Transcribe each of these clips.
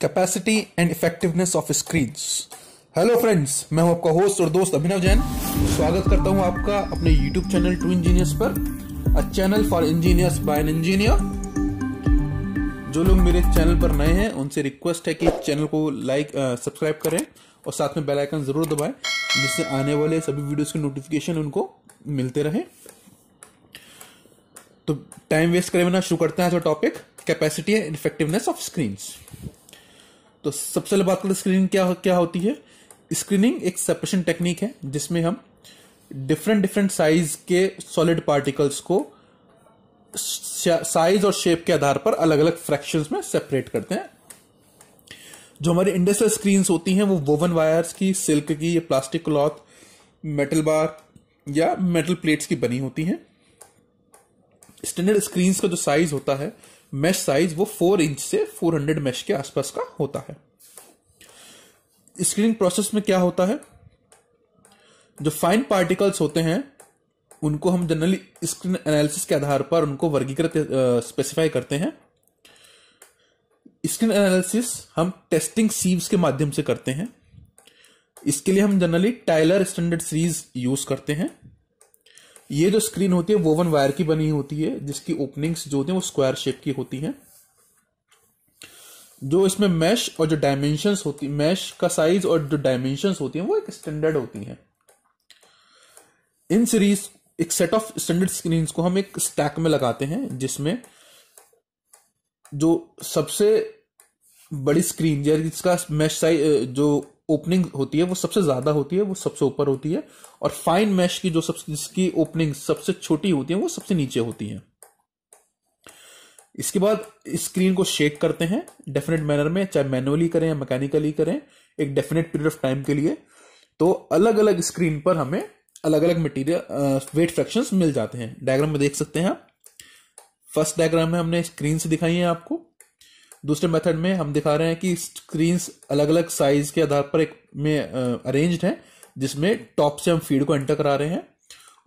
capacity and effectiveness of screen hello friends मैं हूं आपका होस्ट और दोस्त अभिनव जैन स्वागत करता हूं आपका अपने यूट्यूब चैनल टू इंजीनियर्स पर a channel for engineers by an engineer जो लोग मेरे चैनल पर नए हैं उनसे रिक्वेस्ट है कि चैनल को लाइक सब्सक्राइब करें और साथ में बेल आइकन जरूर दबाएं जिससे आने वाले सभी वीडियोस के नोटिफिकेशन उनको मिलते रहे तो टाइम वेस्ट करें बिना शुरू करते हैं आज topic capacity and effectiveness of screens तो सबसे पहले बात करते स्क्रीनिंग क्या क्या होती है स्क्रीनिंग एक सेपरेशन टेक्निक है जिसमें हम डिफरेंट डिफरेंट साइज के सॉलिड पार्टिकल्स को साइज और शेप के आधार पर अलग अलग फ्रैक्शन में सेपरेट करते हैं जो हमारी इंडस्ट्रियल स्क्रीन होती हैं वो वोवन वायर्स की सिल्क की या प्लास्टिक क्लॉथ मेटल बार या मेटल प्लेट्स की बनी होती हैं स्टैंडर्ड स्क्रीन का जो साइज होता है मैश साइज वो फोर इंच से फोर हंड्रेड मैश के आसपास का होता है स्क्रीनिंग प्रोसेस में क्या होता है जो फाइन पार्टिकल्स होते हैं उनको हम जनरली स्क्रीन एनालिसिस के आधार पर उनको वर्गीकृत स्पेसिफाई करते हैं स्क्रीन एनालिसिस हम टेस्टिंग सीव्स के माध्यम से करते हैं इसके लिए हम generally Tyler standard series use करते हैं ये जो स्क्रीन होती है वोवन वायर की बनी होती है जिसकी ओपनिंग्स जो होती है वो स्क्वायर शेप की होती है जो इसमें मैश और जो डायमेंशन होती मैश का साइज और जो डायमेंशन होती है वो एक स्टैंडर्ड होती है इन सीरीज एक सेट ऑफ स्टैंडर्ड स्क्रीन को हम एक स्टैक में लगाते हैं जिसमें जो सबसे बड़ी स्क्रीन जिसका मैश साइज जो ओपनिंग होती है वो सबसे ज्यादा होती है वो सबसे ऊपर होती है और फाइन मैश की जो सबसे जिसकी ओपनिंग सबसे छोटी होती है वो सबसे नीचे होती है इसके बाद स्क्रीन को शेक करते हैं डेफिनेट मैनर में चाहे मैनुअली करें या मैकेनिकली करें एक डेफिनेट पीरियड ऑफ टाइम के लिए तो अलग अलग स्क्रीन पर हमें अलग अलग मटेरियल वेट फ्रैक्शंस मिल जाते हैं डायग्राम में देख सकते हैं आप फर्स्ट डायग्राम में हमने स्क्रीन से दिखाई है आपको दूसरे मेथड में हम दिखा रहे हैं कि स्क्रीन अलग अलग साइज के आधार पर एक में अरेंज्ड है जिसमें टॉप से हम फीड को एंटर करा रहे हैं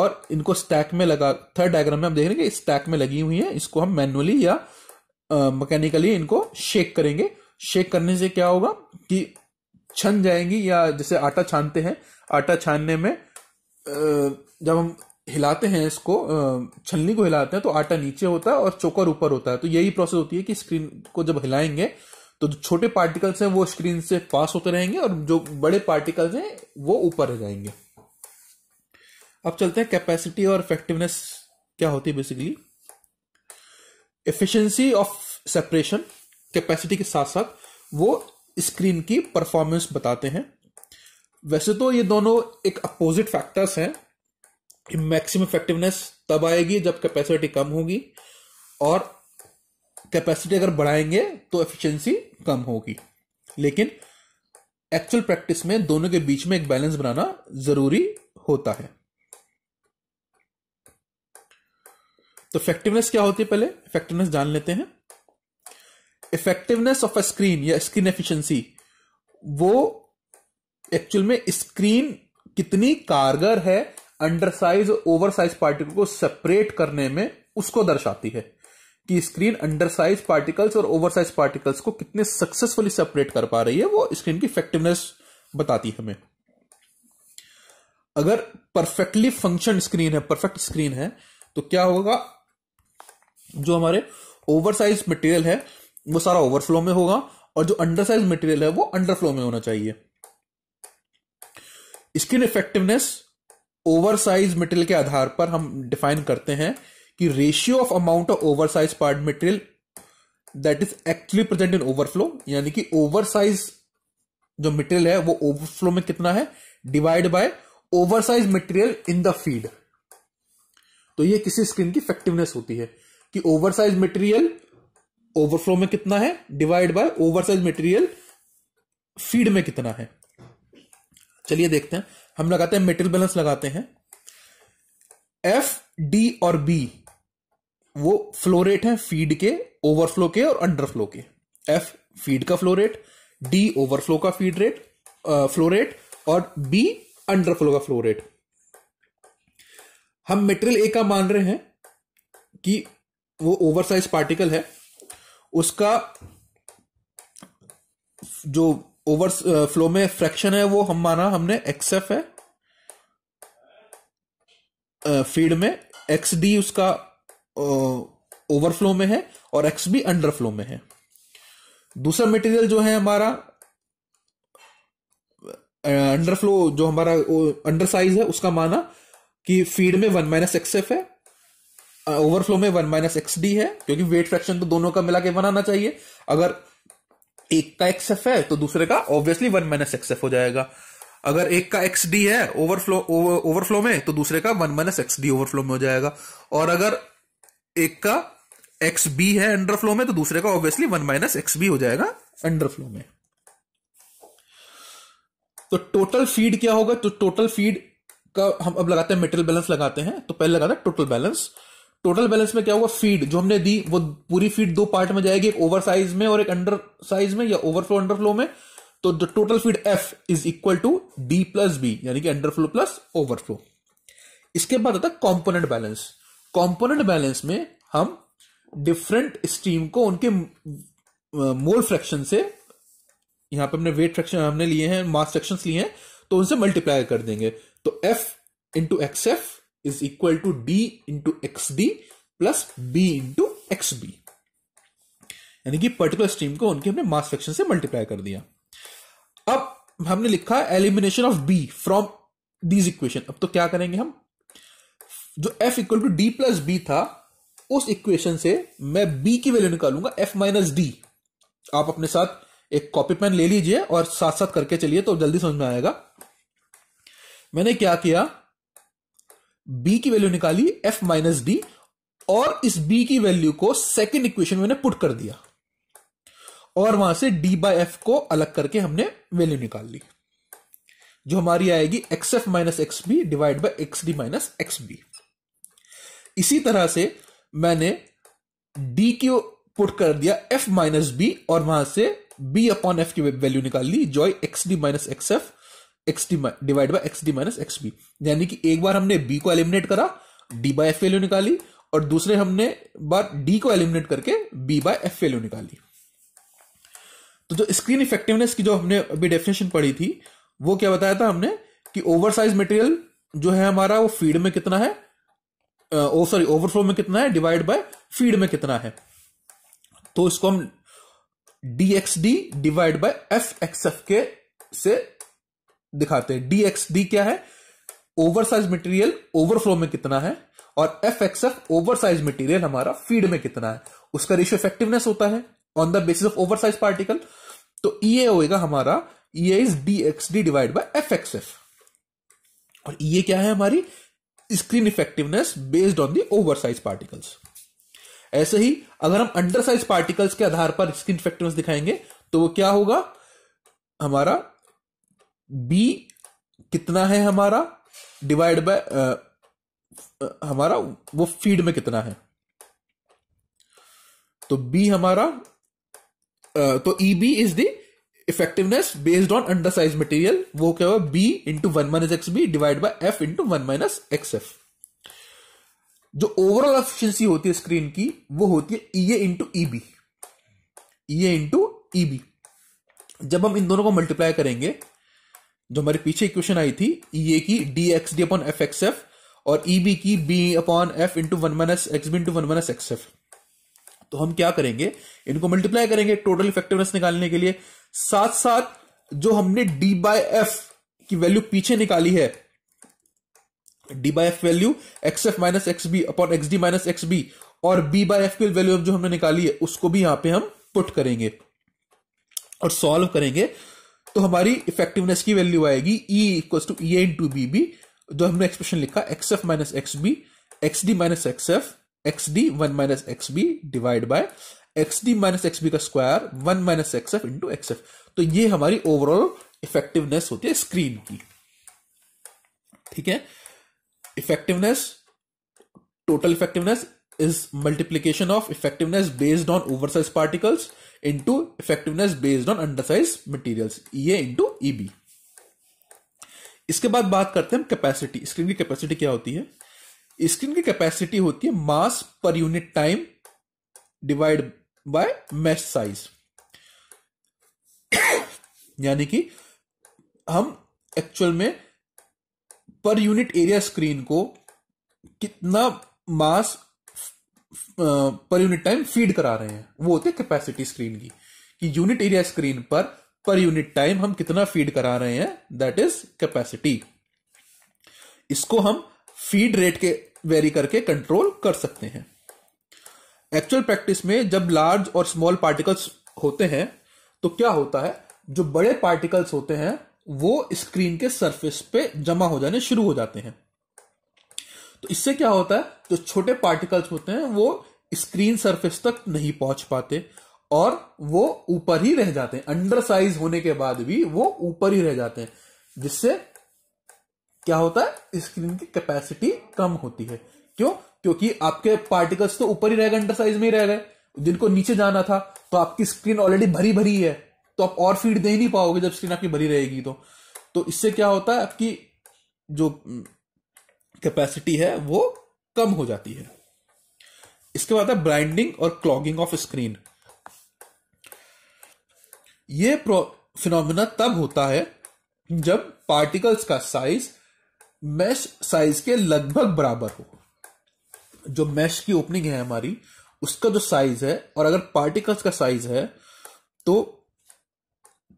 और इनको स्टैक में लगा थर्ड डायग्राम में हम देख रहे हैं कि स्टैक में लगी हुई है इसको हम मैनुअली या मैकेनिकली इनको शेक करेंगे शेक करने से क्या होगा कि छन जाएंगी या जैसे आटा छानते हैं आटा छानने में जब हम हिलाते हैं इसको छलनी को हिलाते हैं तो आटा नीचे होता है और चोकर ऊपर होता है तो यही प्रोसेस होती है कि स्क्रीन को जब हिलाएंगे तो जो छोटे पार्टिकल्स हैं वो स्क्रीन से पास होते रहेंगे और जो बड़े पार्टिकल्स हैं वो ऊपर रह जाएंगे अब चलते हैं कैपेसिटी और इफेक्टिवनेस क्या होती है basically efficiency of separation capacity के साथ साथ वो स्क्रीन की परफॉर्मेंस बताते हैं वैसे तो ये दोनों एक अपोजिट फैक्टर्स हैं कि मैक्सिमम इफेक्टिवनेस तब आएगी जब कैपेसिटी कम होगी और कैपेसिटी अगर बढ़ाएंगे तो एफिशिएंसी कम होगी लेकिन एक्चुअल प्रैक्टिस में दोनों के बीच में एक बैलेंस बनाना जरूरी होता है तो इफेक्टिवनेस क्या होती है पहले इफेक्टिवनेस जान लेते हैं इफेक्टिवनेस ऑफ अ स्क्रीन या स्क्रीन एफिशिएंसी वो एक्चुअल में स्क्रीन कितनी कारगर है अंडरसाइज और ओवरसाइज पार्टिकल को सेपरेट करने में उसको दर्शाती है कि स्क्रीन अंडरसाइज पार्टिकल्स और ओवरसाइज पार्टिकल्स को कितने सक्सेसफुली सेपरेट कर पा रही है वो स्क्रीन की इफेक्टिवनेस बताती है हमें अगर परफेक्टली फंक्शन स्क्रीन है परफेक्ट स्क्रीन है तो क्या होगा जो हमारे ओवरसाइज मटेरियल है वो सारा ओवरफ्लो में होगा और जो अंडरसाइज मटेरियल है वो अंडरफ्लो में होना चाहिए screen effectiveness over size material के आधार पर हम डिफाइन करते हैं कि ratio of amount of over size part material that is actually present in overflow यानी कि ओवर साइज जो मटेरियल है वो ओवरफ्लो में कितना है divide by over size material in the feed तो ये किसी स्क्रीन की इफेक्टिवनेस होती है कि ओवर साइज मटेरियल ओवरफ्लो में कितना है divide by over size material feed में कितना है चलिए देखते हैं हम लगाते हैं मेटेरियल बैलेंस लगाते हैं एफ डी और बी वो फ्लो रेट है फीड के ओवरफ्लो के और अंडरफ्लो के एफ फीड का फ्लो रेट डी ओवरफ्लो का फीड रेट फ्लो रेट और बी अंडरफ्लो का फ्लो रेट हम मेटेरियल ए का मान रहे हैं कि वो ओवरसाइज पार्टिकल है उसका जो ओवर फ्लो में फ्रैक्शन है वो हम माना हमने एक्स एफ है फीड में एक्स डी उसका ओवरफ्लो में है और एक्स बी अंडरफ्लो में है दूसरा मटेरियल जो है हमारा अंडरफ्लो जो हमारा अंडर साइज है उसका माना कि फीड में वन माइनस एक्स एफ है ओवरफ्लो में वन माइनस एक्स डी है क्योंकि वेट फ्रैक्शन तो दोनों का मिला के बनाना चाहिए अगर एक का एक्स एफ है तो दूसरे का obviously one minus X F हो जाएगा अगर एक का एक्स डी है ओवरफ्लो ओवरफ्लो में तो दूसरे का one minus X D overflow में हो जाएगा और अगर एक का एक्स बी है अंडरफ्लो में तो दूसरे का obviously one minus X B हो जाएगा अंडरफ्लो में तो टोटल फीड क्या होगा तो टोटल फीड का हम अब लगाते हैं मेटेरियल बैलेंस लगाते हैं तो पहले लगाते हैं टोटल बैलेंस टोटल बैलेंस में क्या हुआ फीड जो हमने दी वो पूरी फीड दो पार्ट में जाएगी एक ओवर साइज में और एक अंडर साइज में या ओवरफ्लो अंडरफ्लो में तो the total feed F is equal to D plus B यानी कि अंडरफ्लो प्लस ओवरफ्लो इसके बाद आता है कॉम्पोनेंट बैलेंस कॉम्पोनेंट बैलेंस में हम डिफरेंट स्ट्रीम को उनके मोल फ्रैक्शन से यहां पे हमने वेट फ्रैक्शन हमने लिए हैं मास फ्रैक्शन लिए हैं तो उनसे मल्टीप्लाई कर देंगे तो F into X F is equal to d into xd plus b into X B यानी कि पर्टिकुलर स्ट्रीम को उनके हमने मास फ्रैक्शन से मल्टीप्लाई कर दिया अब हमने लिखा elimination of B from these equation अब तो क्या करेंगे हम जो F equal to D plus B था उस इक्वेशन से मैं बी की वैल्यू निकालूंगा एफ माइनस डी आप अपने साथ एक कॉपी पेन ले लीजिए और साथ साथ करके चलिए तो जल्दी समझ में आएगा मैंने क्या किया बी की वैल्यू निकाली एफ माइनस डी और इस बी की वैल्यू को सेकेंड इक्वेशन में पुट कर दिया और वहां से डी बाई एफ को अलग करके हमने वैल्यू निकाल ली जो हमारी आएगी X F minus X B divide by X D minus X B इसी तरह से मैंने डी को पुट कर दिया एफ माइनस बी और वहां से बी अपॉन एफ की वैल्यू निकाल ली जो X D minus X F X D divide by X D minus X B यानी कि एक बार हमने बी को एलिमिनेट करा डी बाई एफ वैल्यू निकाली और दूसरे हमने बार डी को एलिमिनेट करके बी बाय एफ वैल्यू निकाली तो जो स्क्रीन इफेक्टिवनेस की जो हमने अभी डेफिनेशन पढ़ी थी वो क्या बताया था हमने कि ओवर साइज मटेरियल जो है हमारा वो फीड में कितना है ओ सॉरी ओवरफ्लो में कितना है डिवाइड बाय फीड में कितना है तो इसको हम D X D divide by F X F के से दिखाते हैं डी एक्स डी क्या है ओवर साइज मटेरियल ओवरफ्लो में कितना है और F X F over size material हमारा फीड में कितना है उसका रेशियो इफेक्टिवनेस होता है on the basis of over size particle तो ई ए होगा हमारा E as D X D divide by F X F और ई ए क्या है हमारी screen effectiveness based on the over size particles ऐसे ही अगर हम अंडर साइज पार्टिकल्स के आधार पर स्क्रीन इफेक्टिवनेस दिखाएंगे तो वो क्या होगा हमारा बी कितना है हमारा डिवाइड बाय हमारा वो फीड में कितना है तो बी हमारा आ, तो E B is the effectiveness based on under size material वो क्या हुआ B into one minus X B divide by F into one minus X F जो ओवरऑल एफिशिएंसी होती है स्क्रीन की वो होती है E A into E B E A into E B जब हम इन दोनों को मल्टीप्लाई करेंगे जो हमारे पीछे इक्वेशन आई थी ई e ए की D X D upon F X F और ई e बी की B upon F into one minus X B into one minus X F तो हम क्या करेंगे इनको मल्टीप्लाई करेंगे टोटल इफेक्टिवनेस निकालने के लिए साथ साथ जो हमने डी बाय एफ की वैल्यू पीछे निकाली है D by F value X F minus X B upon X D minus X B और बी बाय एफ की वैल्यू जो हमने निकाली है उसको भी यहां पे हम पुट करेंगे और सॉल्व करेंगे तो हमारी इफेक्टिवनेस की वैल्यू आएगी E equal to E N to B B जो हमने एक्सप्रेशन लिखा X F minus X B X D minus X F X D one minus X B divide by X D minus X B का square one minus X F into X F तो ये हमारी overall effectiveness होती है screen की ठीक है effectiveness total effectiveness multiplication of effectiveness based on on oversized पार्टिकल्स into effectiveness based on undersized material into E B इसके बाद बात करते हैं हम कैपेसिटी स्क्रीन की कैपेसिटी क्या होती है स्क्रीन की कैपेसिटी होती है mass per unit time divide by mesh size यानी कि हम एक्चुअल में पर यूनिट एरिया स्क्रीन को कितना मास पर यूनिट टाइम फीड करा रहे हैं वो होती है कैपेसिटी स्क्रीन की कि यूनिट एरिया स्क्रीन पर पर यूनिट टाइम हम कितना फीड करा रहे हैं दैट इज कैपेसिटी इसको हम फीड रेट के वेरी करके कंट्रोल कर सकते हैं एक्चुअल प्रैक्टिस में जब लार्ज और स्मॉल पार्टिकल्स होते हैं तो क्या होता है जो बड़े पार्टिकल्स होते हैं वो स्क्रीन के सरफेस पे जमा हो जाने शुरू हो जाते हैं तो इससे क्या होता है जो छोटे पार्टिकल्स होते हैं वो स्क्रीन सरफेस तक नहीं पहुंच पाते और वो ऊपर ही रह जाते हैं अंडर साइज होने के बाद भी वो ऊपर ही रह जाते हैं जिससे क्या होता है स्क्रीन की कैपेसिटी कम होती है क्यों क्योंकि आपके पार्टिकल्स तो ऊपर ही रह गए अंडर साइज में ही रह गए जिनको नीचे जाना था तो आपकी स्क्रीन ऑलरेडी भरी भरी है तो आप और फीड दे नहीं पाओगे जब स्क्रीन आपकी भरी रहेगी तो तो इससे क्या होता है आपकी जो कैपेसिटी है वो कम हो जाती है इसके बाद है ब्लाइंडिंग और क्लॉगिंग ऑफ स्क्रीन ये फिनोमिना तब होता है जब पार्टिकल्स का साइज मैश साइज के लगभग बराबर हो जो मैश की ओपनिंग है हमारी उसका जो साइज है और अगर पार्टिकल्स का साइज है तो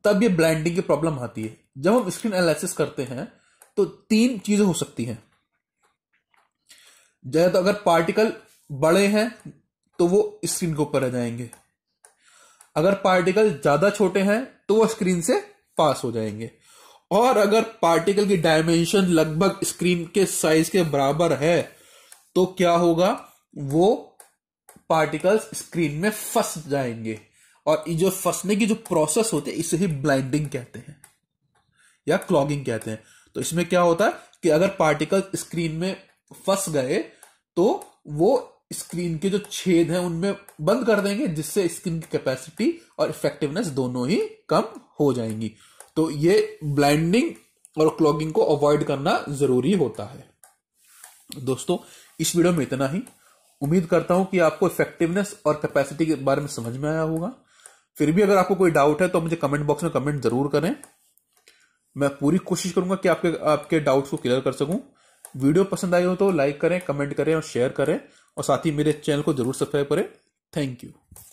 तब ये ब्लाइंडिंग की प्रॉब्लम आती है जब हम स्क्रीन एनालिसिस करते हैं तो तीन चीजें हो सकती हैं तो अगर पार्टिकल बड़े हैं तो वो स्क्रीन के ऊपर रह जाएंगे अगर पार्टिकल ज्यादा छोटे हैं तो वो स्क्रीन से पास हो जाएंगे और अगर पार्टिकल की डायमेंशन लगभग स्क्रीन के साइज के बराबर है तो क्या होगा वो पार्टिकल्स स्क्रीन में फंस जाएंगे और जो फंसने की जो प्रोसेस होती है इसे ही ब्लाइंडिंग कहते हैं या क्लॉगिंग कहते हैं तो इसमें क्या होता है कि अगर पार्टिकल स्क्रीन में फंस गए तो वो स्क्रीन के जो छेद हैं उनमें बंद कर देंगे जिससे स्क्रीन की कैपेसिटी और इफेक्टिवनेस दोनों ही कम हो जाएंगी तो ये ब्लाइंडिंग और क्लॉगिंग को अवॉइड करना जरूरी होता है दोस्तों इस वीडियो में इतना ही उम्मीद करता हूं कि आपको इफेक्टिवनेस और कैपेसिटी के बारे में समझ में आया होगा फिर भी अगर आपको कोई डाउट है तो मुझे कमेंट बॉक्स में कमेंट जरूर करें मैं पूरी कोशिश करूंगा कि आपके आपके डाउट्स को क्लियर कर सकूं वीडियो पसंद आई हो तो लाइक करें कमेंट करें और शेयर करें और साथ ही मेरे चैनल को जरूर सब्सक्राइब करें थैंक यू